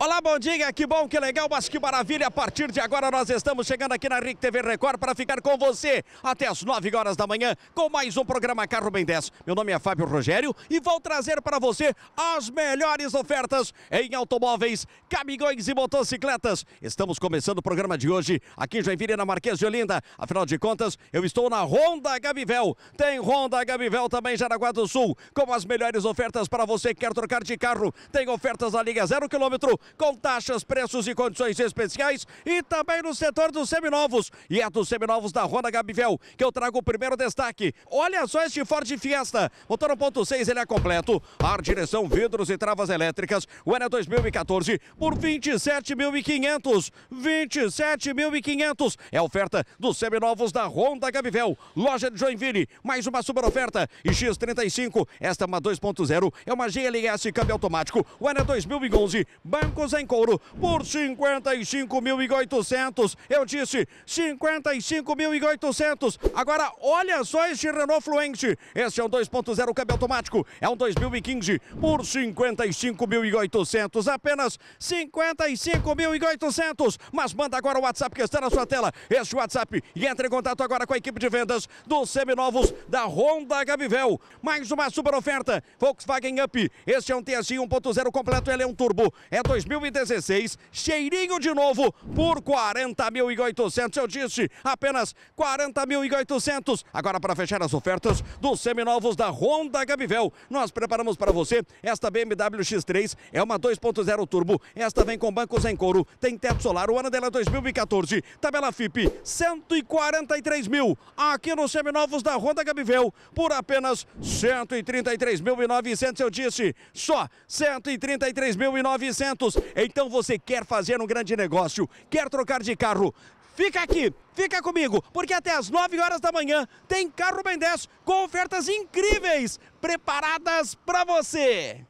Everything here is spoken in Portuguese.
Olá, bom dia, que bom, que legal, mas que maravilha. A partir de agora nós estamos chegando aqui na RIC TV Record para ficar com você até as 9 horas da manhã com mais um programa Carro Bem 10. Meu nome é Fábio Rogério e vou trazer para você as melhores ofertas em automóveis, caminhões e motocicletas. Estamos começando o programa de hoje aqui em Joinville, na Marquês de Olinda. Afinal de contas, eu estou na Honda Gabivel. Tem Honda Gabivel também em Jaraguá do Sul com as melhores ofertas para você que quer trocar de carro. Tem ofertas da Liga Zero Quilômetro com taxas, preços e condições especiais e também no setor dos seminovos. E é dos seminovos da Honda Gabivel que eu trago o primeiro destaque. Olha só este Ford Fiesta, motor 1.6, ele é completo, ar, direção, vidros e travas elétricas. O ano é 2014 por 27.500, 27.500 é a oferta dos seminovos da Honda Gabivel. Loja de Joinville, mais uma super oferta. E X35, esta é uma 2.0, é uma GLS câmbio automático. O ano é 2011, banco em couro por 55.800. Eu disse 55.800. Agora olha só este Renault Fluente. Esse é um 2.0 câmbio automático. É um 2015 por 55.800. Apenas 55.800. Mas manda agora o WhatsApp que está na sua tela. Este WhatsApp e entre em contato agora com a equipe de vendas dos seminovos da Honda Gabivel. Mais uma super oferta. Volkswagen Up. Este é um TSI 1.0 completo. Ele é um turbo. É 2015. 2016, cheirinho de novo por 40.800. Eu disse, apenas 40.800. Agora, para fechar as ofertas dos seminovos da Honda Gabivel, nós preparamos para você esta BMW X3, é uma 2.0 turbo, esta vem com bancos em couro, tem teto solar, o ano dela é 2014, tabela FIP 143 mil, aqui nos seminovos da Honda Gabivel, por apenas 133.900, eu disse, só 133.900, então você quer fazer um grande negócio, quer trocar de carro, Fica aqui, fica comigo, porque até às 9 horas da manhã tem Carro Ben 10 com ofertas incríveis preparadas para você.